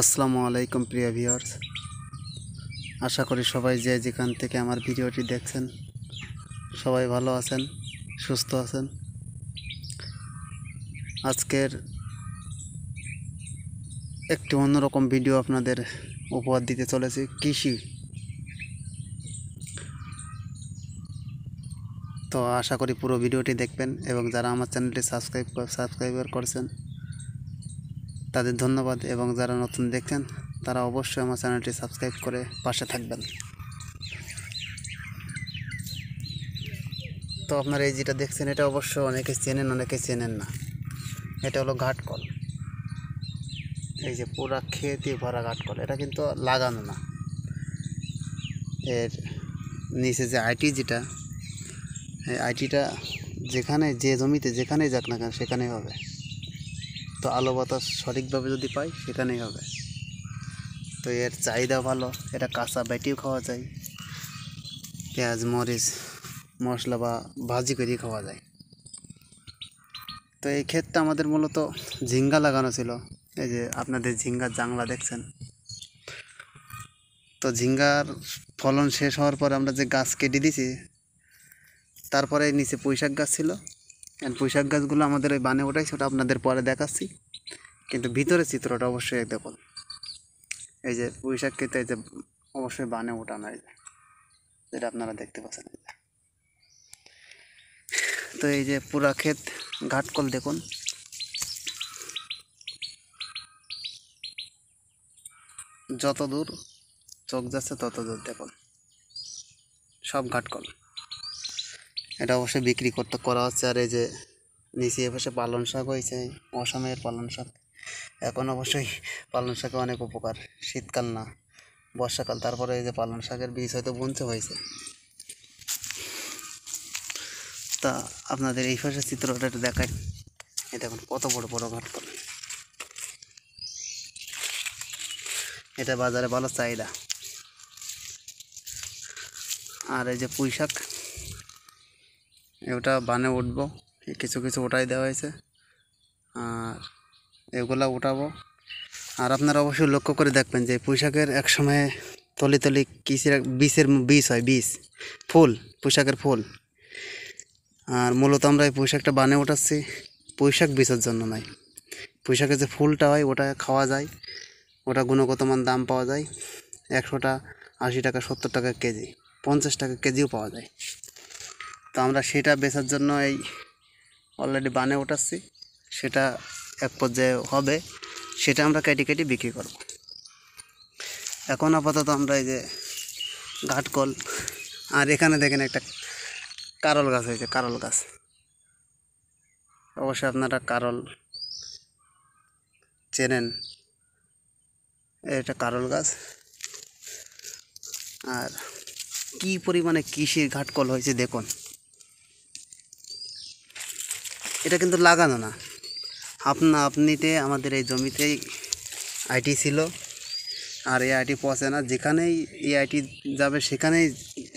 আসসালামু আলাইকুম প্রিয় ভিউয়ার্স আশা করি সবাই যে যেখান থেকে আমার ভিডিওটি দেখছেন সবাই ভালো আছেন সুস্থ আছেন আজকের একটি অন্যরকম ভিডিও আপনাদের উপহার দিতে চলেছে কৃষি তো আশা করি পুরো ভিডিওটি দেখবেন এবং যারা আমার চ্যানেলটি সাবস্ক্রাইব সাবস্ক্রাইবার করছেন তাদের ধন্যবাদ এবং যারা নতুন দেখছেন তারা অবশ্যই আমার চ্যানেলটি সাবস্ক্রাইব করে পাশে থাকবেন তো আপনারা এই যেটা দেখছেন এটা অবশ্য অনেকে চেনেন অনেকে চেনেন না এটা হলো ঘাটকল এই যে পুরা খেতে ভরা ঘাটকল এটা কিন্তু লাগানো না এর নিচে যে আইটি যেটা এই আইটিটা যেখানে যে জমিতে যেখানেই যাক না কেন সেখানেই হবে তো আলো বাতাস সঠিকভাবে যদি পাই সেখানেই হবে তো এর চাহিদা ভালো এটা কাঁচা বেটিও খাওয়া যায় পেঁয়াজ মরিচ মশলা বা ভাজি করে খাওয়া যায় তো এই ক্ষেতটা আমাদের মূলত ঝিঙ্গা লাগানো ছিল এই যে আপনাদের ঝিঙ্গার জাংলা দেখছেন তো ঝিঙ্গার ফলন শেষ হওয়ার পর আমরা যে গাছ কেটে দিছি তারপরে নিচে পুঁইশাক গাছ ছিল আর পোশাক গাছগুলো আমাদের ওই বানে ওঠাই সেটা আপনাদের পরে দেখাচ্ছি কিন্তু ভিতরে চিত্রটা অবশ্যই দেখুন এই যে পোশাক খেতে এই যে অবশ্যই বানে ওঠানো এই যেটা আপনারা দেখতে পাচ্ছেন তো এই যে পুরা ক্ষেত ঘাটকল দেখুন যত দূর চোখ যাচ্ছে তত দূর দেখুন সব ঘাটকল এটা অবশ্যই বিক্রি করতে করা হচ্ছে আর এই যে নিচে এপাশে পালন শাক হয়েছে অসমের পালন শাক এখন অবশ্যই পালন শাকে অনেক উপকার শীতকাল না বর্ষাকাল তারপরে এই যে পালন শাকের বীজ হয়তো বুনতে হয়েছে তা আপনাদের এই পাশে চিত্রটা একটু দেখাই এ দেখুন কত বড় বড় ঘাট করে এটা বাজারে ভালো চাহিদা আর এই যে পুঁই শাক এটা বানে উঠবো কিছু কিছু ওটাই দেওয়া হয়েছে আর এগুলা উঠাবো আর আপনারা অবশ্যই লক্ষ্য করে দেখবেন যে পুঁইশাকের এক সময়ে তলি তলি কিসের বিষের বিষ হয় বিষ ফুল পুঁইশাকের ফুল আর মূলত আমরা এই পোশাকটা বানে ওঠাচ্ছি পুঁইশাক বিষের জন্য নয় পুঁইশাকের যে ফুলটা হয় ওটা খাওয়া যায় ওটা গুণগত মান দাম পাওয়া যায় একশোটা আশি টাকা সত্তর টাকা কেজি পঞ্চাশ টাকা কেজিও পাওয়া যায় তো আমরা সেটা বেচার জন্য এই অলরেডি বানে ওঠাচ্ছি সেটা এক পর্যায়ে হবে সেটা আমরা কেটে কেটে বিক্রি করব এখন আপাতত আমরা এই যে ঘাটকল আর এখানে দেখেন একটা কারল গাছ হয়েছে কারল গাছ অবশ্যই আপনারা কারল চেনেন এটা কারল গাছ আর কি পরিমাণে কৃষির ঘাটকল হয়েছে দেখুন এটা কিন্তু লাগানো না আপনা আপনিতে আমাদের এই জমিতেই আইটি ছিল আর এই আইটি পচে না যেখানেই এই আইটি যাবে সেখানেই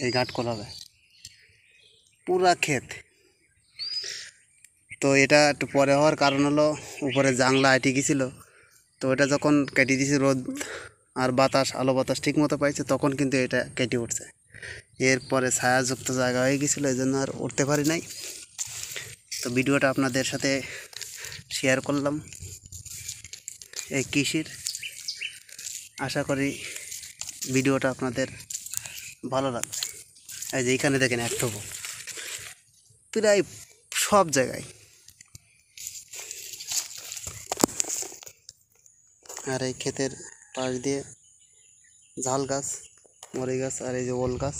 এই গাঠ করাবে পুরা ক্ষেত তো এটা একটু পরে হওয়ার কারণ হলো উপরে জাংলা আইটি গেছিলো তো এটা যখন কেটে দিয়েছে রোদ আর বাতাস আলো বাতাস ঠিক মতো পাইছে তখন কিন্তু এটা কেটে উঠছে এরপরে ছায়াযুক্ত জায়গা হয়ে গেছিলো এই জন্য আর উঠতে পারি নাই তো ভিডিওটা আপনাদের সাথে শেয়ার করলাম এই কৃষির আশা করি ভিডিওটা আপনাদের ভালো লাগবে এই যে এইখানে দেখেন টুকু প্রায় সব জায়গায় আর এই ক্ষেতের পাশ দিয়ে ঝাল গাছ মরি গাছ আর এই যে ওল গাছ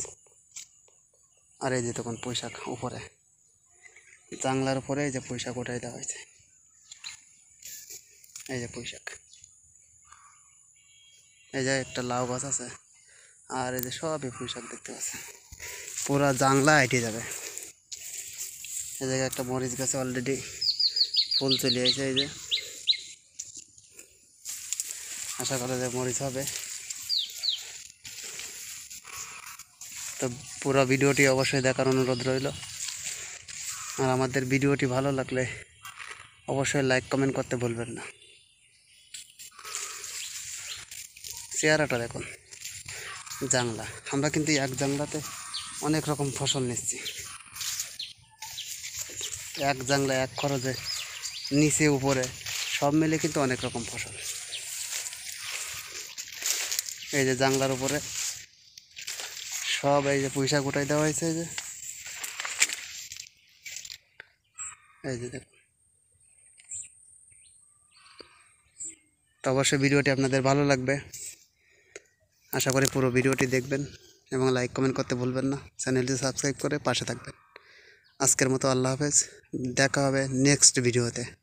আর এই যে তখন পোশাক উপরে জাংলার উপরে এই যে পুঁইশাক কোটাই দেওয়া হয়েছে এই যে পুঁইশাক এই যে একটা লাউ গাছ আছে আর এই যে সবই পুঁইশাক দেখতে পাচ্ছে পুরা জাংলা আইটে যাবে এই জায়গায় একটা মরিচ গাছে অলরেডি ফুল চলে আছে এই যে আশা করা যায় মরিচ হবে তো পুরো ভিডিওটি অবশ্যই দেখার অনুরোধ রইল আর আমাদের ভিডিওটি ভালো লাগলে অবশ্যই লাইক কমেন্ট করতে ভুলবেন না চেহারাটা দেখুন জাংলা আমরা কিন্তু এক জাংলাতে অনেক রকম ফসল নিচ্ছি এক জাংলা এক খরচে নিচে উপরে সব মিলে কিন্তু অনেক রকম ফসল এই যে জাংলার উপরে সব এই যে পয়সা গোটাই দেওয়া হয়েছে যে এই যে দেখুন তো অবশ্যই ভিডিওটি আপনাদের ভালো লাগবে আশা করি পুরো ভিডিওটি দেখবেন এবং লাইক কমেন্ট করতে ভুলবেন না চ্যানেলটি সাবস্ক্রাইব করে পাশে থাকবেন আজকের মতো আল্লাহ হাফেজ দেখা হবে নেক্সট ভিডিওতে